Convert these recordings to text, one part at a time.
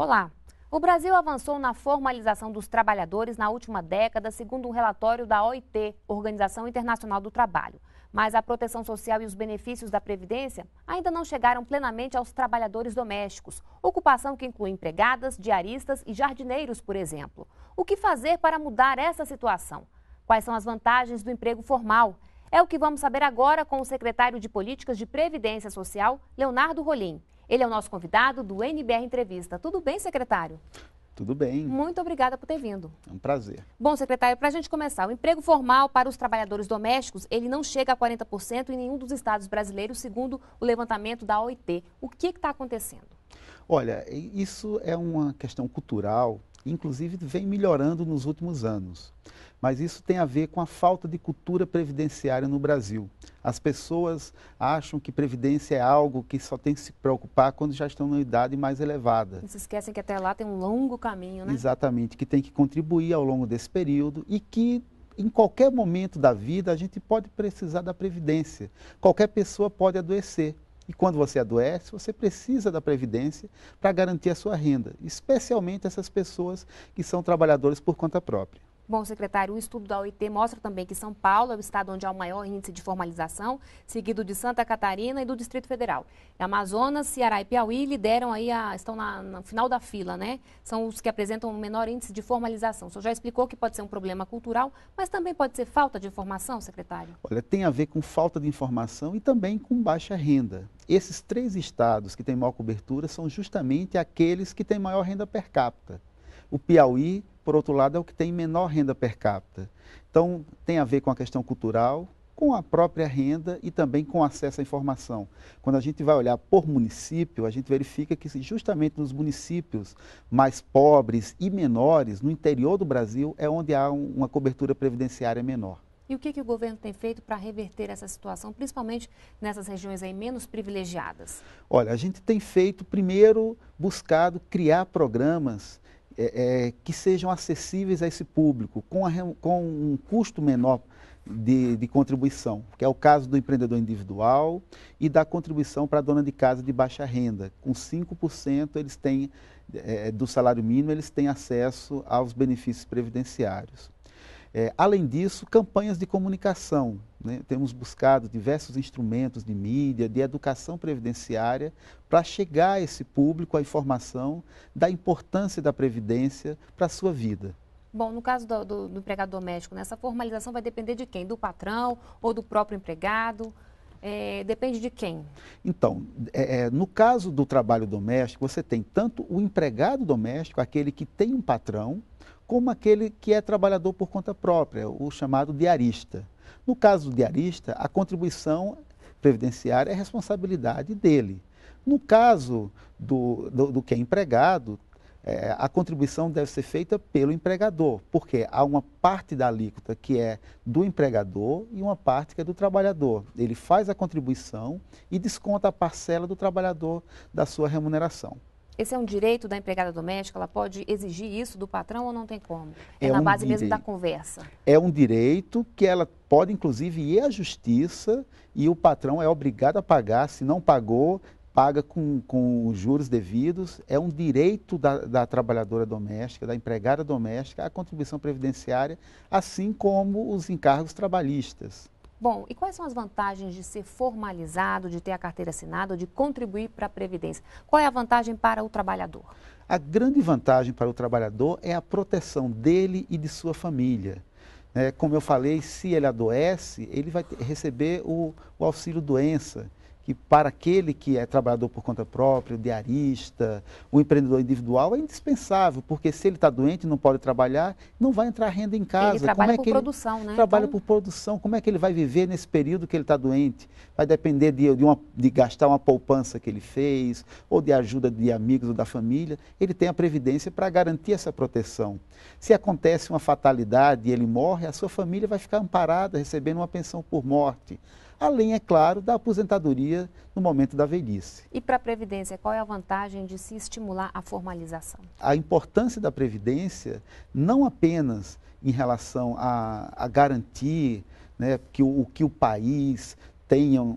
Olá. O Brasil avançou na formalização dos trabalhadores na última década, segundo um relatório da OIT, Organização Internacional do Trabalho. Mas a proteção social e os benefícios da Previdência ainda não chegaram plenamente aos trabalhadores domésticos, ocupação que inclui empregadas, diaristas e jardineiros, por exemplo. O que fazer para mudar essa situação? Quais são as vantagens do emprego formal? É o que vamos saber agora com o secretário de Políticas de Previdência Social, Leonardo Rolim. Ele é o nosso convidado do NBR Entrevista. Tudo bem, secretário? Tudo bem. Muito obrigada por ter vindo. É um prazer. Bom, secretário, para a gente começar, o emprego formal para os trabalhadores domésticos, ele não chega a 40% em nenhum dos estados brasileiros, segundo o levantamento da OIT. O que está acontecendo? Olha, isso é uma questão cultural inclusive vem melhorando nos últimos anos. Mas isso tem a ver com a falta de cultura previdenciária no Brasil. As pessoas acham que previdência é algo que só tem que se preocupar quando já estão na idade mais elevada. Não se esquecem que até lá tem um longo caminho, né? Exatamente, que tem que contribuir ao longo desse período e que em qualquer momento da vida a gente pode precisar da previdência. Qualquer pessoa pode adoecer e quando você adoece, você precisa da previdência para garantir a sua renda, especialmente essas pessoas que são trabalhadores por conta própria. Bom, secretário, o estudo da OIT mostra também que São Paulo é o estado onde há o maior índice de formalização, seguido de Santa Catarina e do Distrito Federal. É Amazonas, Ceará e Piauí lideram aí, a, estão na, no final da fila, né? São os que apresentam o menor índice de formalização. O senhor já explicou que pode ser um problema cultural, mas também pode ser falta de informação, secretário? Olha, tem a ver com falta de informação e também com baixa renda. Esses três estados que têm maior cobertura são justamente aqueles que têm maior renda per capita. O Piauí por outro lado, é o que tem menor renda per capita. Então, tem a ver com a questão cultural, com a própria renda e também com acesso à informação. Quando a gente vai olhar por município, a gente verifica que justamente nos municípios mais pobres e menores, no interior do Brasil, é onde há um, uma cobertura previdenciária menor. E o que, que o governo tem feito para reverter essa situação, principalmente nessas regiões aí menos privilegiadas? Olha, a gente tem feito, primeiro, buscado criar programas é, é, que sejam acessíveis a esse público, com, a, com um custo menor de, de, contribuição, que é o caso do empreendedor individual e da contribuição para a dona de casa de baixa renda. Com 5% eles têm, é, é, do salário mínimo, eles têm acesso aos benefícios previdenciários. É, além disso, campanhas de comunicação. Né? Temos buscado diversos instrumentos de mídia, de educação previdenciária, para chegar a esse público a informação da importância da previdência para a sua vida. Bom, no caso do, do, do empregado doméstico, né? essa formalização vai depender de quem? Do patrão ou do próprio empregado? É, depende de quem? Então, é, é no caso do trabalho doméstico, você tem tanto o empregado doméstico, aquele que tem um patrão, como aquele que é trabalhador por conta própria, o chamado diarista. No caso do diarista, a contribuição previdenciária é responsabilidade dele. No caso do, do, do que é empregado, é, a contribuição deve ser feita pelo empregador, porque há uma parte da alíquota que é do empregador e uma parte que é do trabalhador. Ele faz a contribuição e desconta a parcela do trabalhador da sua remuneração. Esse é um direito da empregada doméstica? Ela pode exigir isso do patrão ou não tem como? É, é na um base direito. mesmo da conversa. É um direito que ela pode, inclusive, ir à justiça e o patrão é obrigado a pagar. Se não pagou, paga com, com os juros devidos. É um direito da, da trabalhadora doméstica, da empregada doméstica, a contribuição previdenciária, assim como os encargos trabalhistas. Bom, e quais são as vantagens de ser formalizado, de ter a carteira assinada, de contribuir para a Previdência? Qual é a vantagem para o trabalhador? A grande vantagem para o trabalhador é a proteção dele e de sua família. É, como eu falei, se ele adoece, ele vai receber o, o auxílio doença que para aquele que é trabalhador por conta própria, o diarista, o empreendedor individual, é indispensável, porque se ele está doente, não pode trabalhar, não vai entrar renda em casa. Ele trabalha é por produção, né? Trabalha então... por produção. Como é que ele vai viver nesse período que ele está doente? Vai depender de, de, uma, de gastar uma poupança que ele fez, ou de ajuda de amigos ou da família. Ele tem a previdência para garantir essa proteção. Se acontece uma fatalidade e ele morre, a sua família vai ficar amparada, recebendo uma pensão por morte além, é claro, da aposentadoria no momento da velhice. E para a Previdência, qual é a vantagem de se estimular a formalização? A importância da Previdência, não apenas em relação a, a garantir né, que, o, que o país tenha um,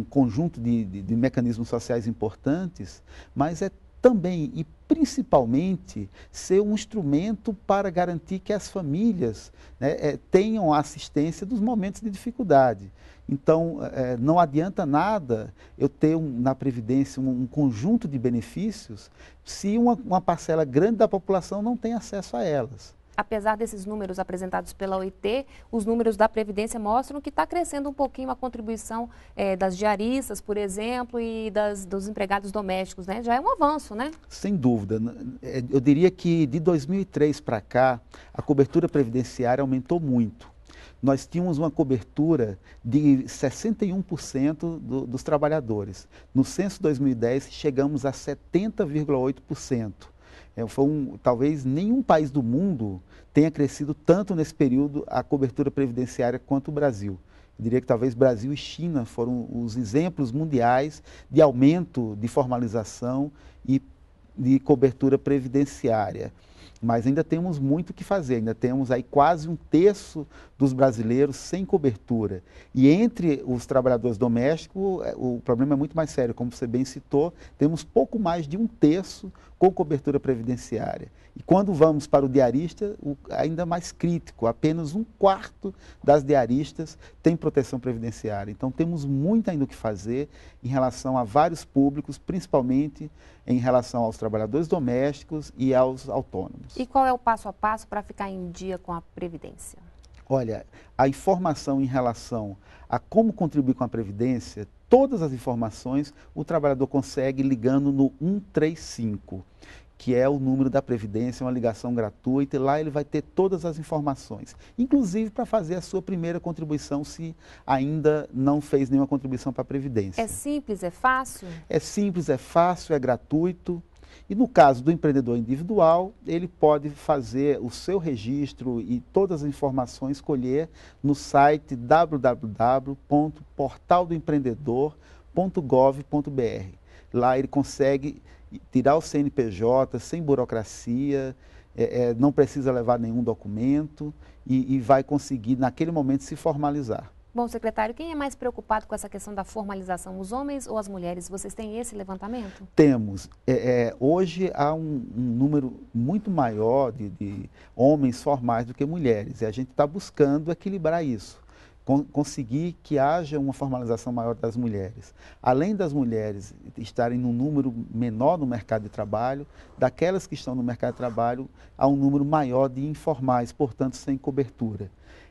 um, conjunto de, de, de mecanismos sociais importantes, mas é também e principalmente ser um instrumento para garantir que as famílias né, é, tenham assistência dos momentos de dificuldade. Então, é, não adianta nada eu ter um, na Previdência um, um, conjunto de benefícios se uma, uma parcela grande da população não tem acesso a elas apesar desses números apresentados pela OIT, os números da Previdência mostram que está crescendo um pouquinho a contribuição é, das diaristas, por exemplo, e das, dos empregados domésticos, né? Já é um avanço, né? Sem dúvida. É, eu diria que de 2003 para cá, a cobertura previdenciária aumentou muito nós tínhamos uma cobertura de 61% do, dos trabalhadores. No censo 2010, chegamos a 70,8%. É, foi um, talvez nenhum país do mundo tenha crescido tanto nesse período a cobertura previdenciária quanto o Brasil. Eu diria que talvez Brasil e China foram os exemplos mundiais de aumento de formalização e de cobertura previdenciária. Mas ainda temos muito o que fazer, ainda temos aí quase um terço dos brasileiros sem cobertura. E entre os trabalhadores domésticos, é, o problema é muito mais sério. Como você bem citou, temos pouco mais de um terço com cobertura previdenciária. E quando vamos para o diarista, o, ainda mais crítico, apenas um quarto das diaristas tem proteção previdenciária. Então temos muito ainda o que fazer em relação a vários públicos, principalmente em relação aos trabalhadores domésticos e aos autônomos. E qual é o passo a passo para ficar em dia com a previdência? Olha, a informação em relação a como contribuir com a Previdência, todas as informações o trabalhador consegue ligando no 135, que é o número da Previdência, é uma ligação gratuita, e lá ele vai ter todas as informações, inclusive para fazer a sua primeira contribuição, se ainda não fez nenhuma contribuição para a Previdência. É simples, é fácil? É simples, é fácil, é gratuito. E no caso do empreendedor individual, ele pode fazer o seu registro e todas as informações colher no site www.portaldoempreendedor.gov.br. Lá ele consegue tirar o CNPJ sem burocracia, é, é, não precisa levar nenhum documento e, e vai conseguir, naquele momento, se formalizar. Bom, secretário, quem é mais preocupado com essa questão da formalização, os homens ou as mulheres? Vocês têm esse levantamento? Temos. É, é, hoje há um, um, número muito maior de, de, homens formais do que mulheres, e a gente está buscando equilibrar isso. Con conseguir que haja uma formalização maior das mulheres. Além das mulheres estarem num número menor no mercado de trabalho, daquelas que estão no mercado de trabalho, há um número maior de informais, portanto, sem cobertura.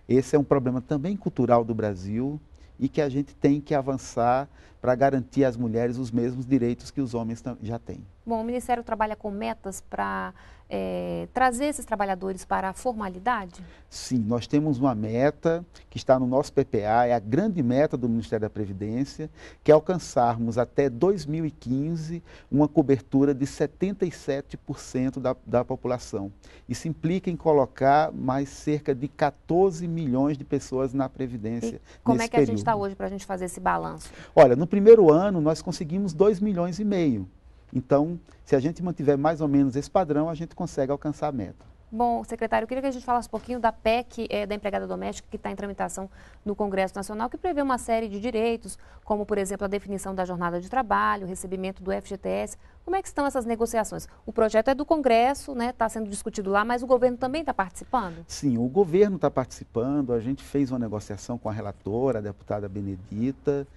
Esse é um problema também cultural do Brasil e que a gente tem que avançar para garantir às mulheres os mesmos direitos que os homens já têm. Bom, o Ministério trabalha com metas para é, eh, trazer esses trabalhadores para a formalidade? Sim, nós temos uma meta que está no nosso PPA, é a grande meta do Ministério da Previdência, que é alcançarmos até 2015 uma cobertura de 77% da, da população. Isso implica em colocar mais cerca de 14 milhões de pessoas na Previdência. E como é que período. a gente está hoje para a gente fazer esse balanço? Olha, no primeiro ano nós conseguimos 2 milhões e meio. Então, se a gente mantiver mais ou menos esse padrão, a gente consegue alcançar a meta. Bom, secretário, eu queria que a gente falasse um pouquinho da PEC é, eh, da empregada doméstica que está em tramitação no Congresso Nacional, que prevê uma série de direitos, como, por exemplo, a definição da jornada de trabalho, o recebimento do FGTS. Como é que estão essas negociações? O projeto é do Congresso, está né, tá sendo discutido lá, mas o governo também está participando? Sim, o governo está participando. A gente fez uma negociação com a relatora, a deputada Benedita,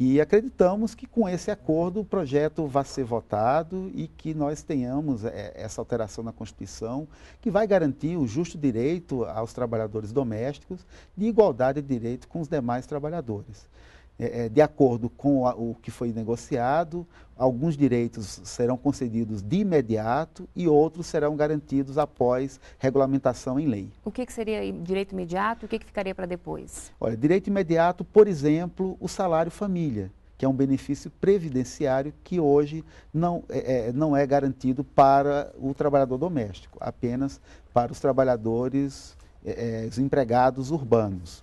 e acreditamos que com esse acordo o projeto vai ser votado e que nós tenhamos é, essa alteração na Constituição que vai garantir o justo direito aos trabalhadores domésticos de igualdade de direito com os demais trabalhadores. É, é, de acordo com a, o que foi negociado, alguns direitos serão concedidos de imediato e outros serão garantidos após regulamentação em lei. O que, que seria direito imediato e o que, que ficaria para depois? Olha, direito imediato, por exemplo, o salário família que é um benefício previdenciário que hoje não é, é não é garantido para o trabalhador doméstico, apenas para os trabalhadores, é, é os empregados urbanos.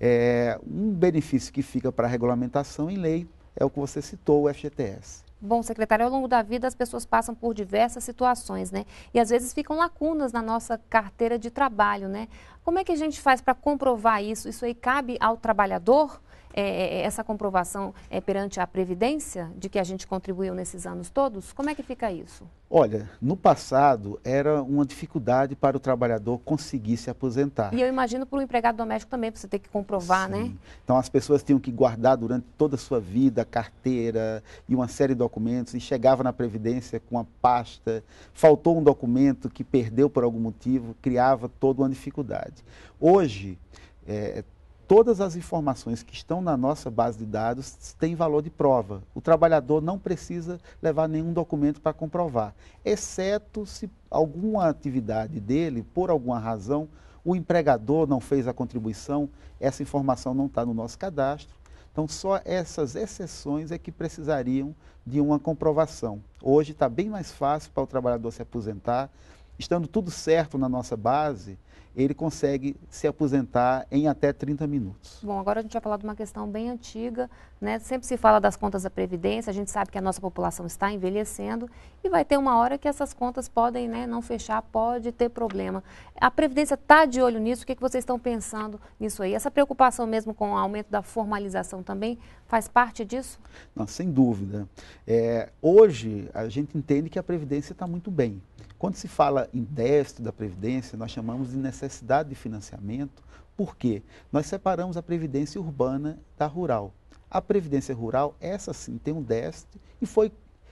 É, um benefício que fica para a regulamentação em lei é o que você citou, o FGTS. Bom, secretário, ao longo da vida as pessoas passam por diversas situações, né? E às vezes ficam lacunas na nossa carteira de trabalho, né? Como é que a gente faz para comprovar isso? Isso aí cabe ao trabalhador? É, é, é, essa comprovação é perante a Previdência de que a gente contribuiu nesses anos todos? Como é que fica isso? Olha, no passado era uma dificuldade para o trabalhador conseguir se aposentar. E eu imagino para o empregado doméstico também, para você ter que comprovar, Sim. né? Então as pessoas tinham que guardar durante toda a sua vida carteira e uma série de documentos e chegava na Previdência com a pasta, faltou um documento que perdeu por algum motivo, criava toda uma dificuldade. Hoje, é, todas as informações que estão na nossa base de dados têm valor de prova. O trabalhador não precisa levar nenhum documento para comprovar, exceto se alguma atividade dele, por alguma razão, o empregador não fez a contribuição, essa informação não está no nosso cadastro. Então, só essas exceções é que precisariam de uma comprovação. Hoje está bem mais fácil para o trabalhador se aposentar, estando tudo certo na nossa base, ele consegue se aposentar em até 30 minutos. Bom, agora a gente vai falar de uma questão bem antiga, né? Sempre se fala das contas da Previdência, a gente sabe que a nossa população está envelhecendo e vai ter uma hora que essas contas podem né, não fechar, pode ter problema. A Previdência está de olho nisso, o que, que vocês estão pensando nisso aí? Essa preocupação mesmo com o aumento da formalização também faz parte disso? Não, sem dúvida. É, hoje a gente entende que a Previdência está muito bem. Quando se fala em déficit da Previdência, nós chamamos de necessidade necessidade de financiamento, porque nós separamos a previdência urbana da rural. A previdência rural, essa sim, tem um déficit e foi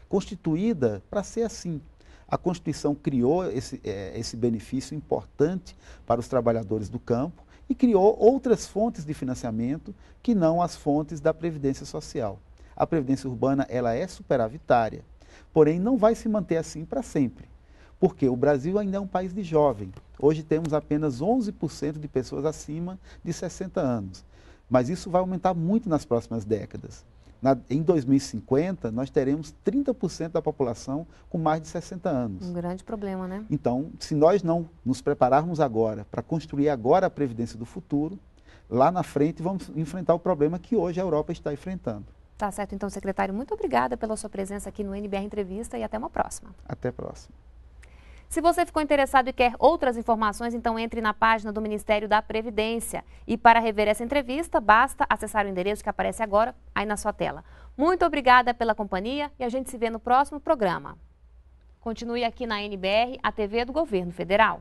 constituída para ser assim. A Constituição criou esse, é, esse benefício importante para os trabalhadores do campo e criou outras fontes de financiamento que não as fontes da Previdência Social. A Previdência Urbana ela é superavitária, porém não vai se manter assim para sempre. Porque o Brasil ainda é um país de jovem. Hoje temos apenas 11% de pessoas acima de 60 anos. Mas isso vai aumentar muito nas próximas décadas. Na, em 2050, nós teremos 30% da população com mais de 60 anos. Um grande problema, né? Então, se nós não nos prepararmos agora para construir agora a previdência do futuro, lá na frente vamos enfrentar o problema que hoje a Europa está enfrentando. Tá certo, então, secretário, muito obrigada pela sua presença aqui no NBR Entrevista e até uma próxima. Até a próxima. Se você ficou interessado e quer outras informações, então entre na página do Ministério da Previdência. E para rever essa entrevista, basta acessar o endereço que aparece agora aí na sua tela. Muito obrigada pela companhia e a gente se vê no próximo programa. Continue aqui na NBR, a TV do Governo Federal.